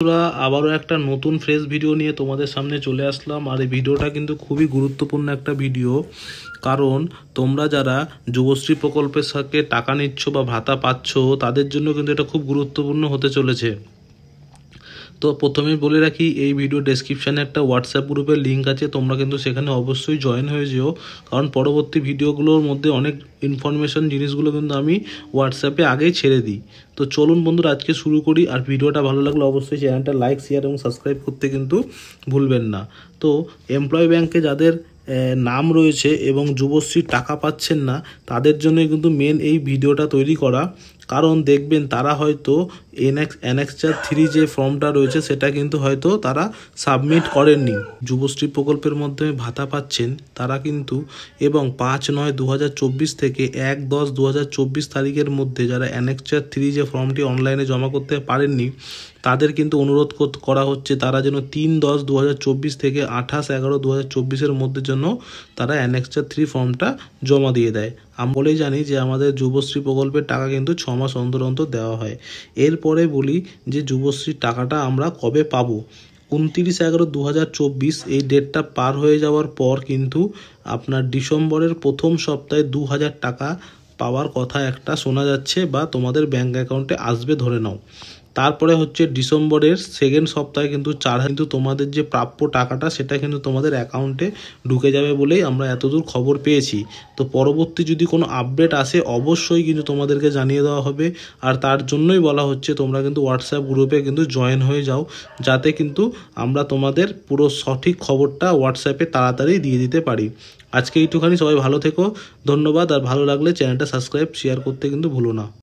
বন্ধুরা আবারও একটা নতুন ফ্রেশ ভিডিও নিয়ে তোমাদের সামনে চলে আসলাম আর এই ভিডিওটা কিন্তু খুবই গুরুত্বপূর্ণ একটা ভিডিও কারণ তোমরা যারা যুবশ্রী প্রকল্পের সাথে টাকা নিচ্ছ বা ভাতা পাচ্ছ তাদের জন্য কিন্তু এটা খুব গুরুত্বপূর্ণ হতে চলেছে তো প্রথমে বলে রাখি এই ভিডিও ডেসক্রিপশানে একটা হোয়াটসঅ্যাপ গ্রুপের লিঙ্ক আছে তোমরা কিন্তু সেখানে অবশ্যই জয়েন হয়ে যেও কারণ পরবর্তী ভিডিওগুলোর মধ্যে অনেক ইনফরমেশন জিনিসগুলো কিন্তু আমি হোয়াটসঅ্যাপে আগেই ছেড়ে দিই তো চলুন বন্ধুরা আজকে শুরু করি আর ভিডিওটা ভালো লাগলে অবশ্যই চ্যানেলটা লাইক শেয়ার এবং সাবস্ক্রাইব করতে কিন্তু ভুলবেন না তো এমপ্লয় ব্যাংকে যাদের নাম রয়েছে এবং যুবশ্রীর টাকা পাচ্ছেন না তাদের জন্যই কিন্তু মেন এই ভিডিওটা তৈরি করা কারণ দেখবেন তারা হয়তো এনএক্স এনএক্সচার থ্রি যে ফর্মটা রয়েছে সেটা কিন্তু হয়তো তারা সাবমিট করেননি যুবশ্রী প্রকল্পের মাধ্যমে ভাতা পাচ্ছেন তারা কিন্তু এবং পাঁচ নয় দু থেকে এক দশ দু তারিখের মধ্যে যারা এনএক্সচার থ্রি যে ফর্মটি অনলাইনে জমা করতে পারেননি তাদের কিন্তু অনুরোধ করা হচ্ছে তারা যেন তিন দশ দু থেকে আঠাশ এগারো দু হাজার মধ্যে জন্য তারা এনএক্সচার থ্রি ফর্মটা জমা দিয়ে দেয় আমি বলেই জানি যে আমাদের যুবশ্রী প্রকল্পের টাকা কিন্তু ছ মাস অন্তর অন্তর দেওয়া হয় এরপরে বলি যে যুবশ্রীর টাকাটা আমরা কবে পাবো উনত্রিশ এগারো দু এই ডেটটা পার হয়ে যাওয়ার পর কিন্তু আপনার ডিসেম্বরের প্রথম সপ্তাহে দু টাকা পাওয়ার কথা একটা শোনা যাচ্ছে বা তোমাদের ব্যাঙ্ক অ্যাকাউন্টে আসবে ধরে নাও তারপরে হচ্ছে ডিসেম্বরের সেকেন্ড সপ্তাহে কিন্তু চার কিন্তু তোমাদের যে প্রাপ্য টাকাটা সেটা কিন্তু তোমাদের অ্যাকাউন্টে ঢুকে যাবে বলেই আমরা এতদূর খবর পেয়েছি তো পরবর্তী যদি কোনো আপডেট আসে অবশ্যই কিন্তু তোমাদেরকে জানিয়ে দেওয়া হবে আর তার জন্যই বলা হচ্ছে তোমরা কিন্তু হোয়াটসঅ্যাপ গ্রুপে কিন্তু জয়েন হয়ে যাও যাতে কিন্তু আমরা তোমাদের পুরো সঠিক খবরটা হোয়াটসঅ্যাপে তাড়াতাড়ি দিয়ে দিতে পারি আজকে এইটুখানি সবাই ভালো থেকো ধন্যবাদ আর ভালো লাগলে চ্যানেলটা সাবস্ক্রাইব শেয়ার করতে কিন্তু ভুলো না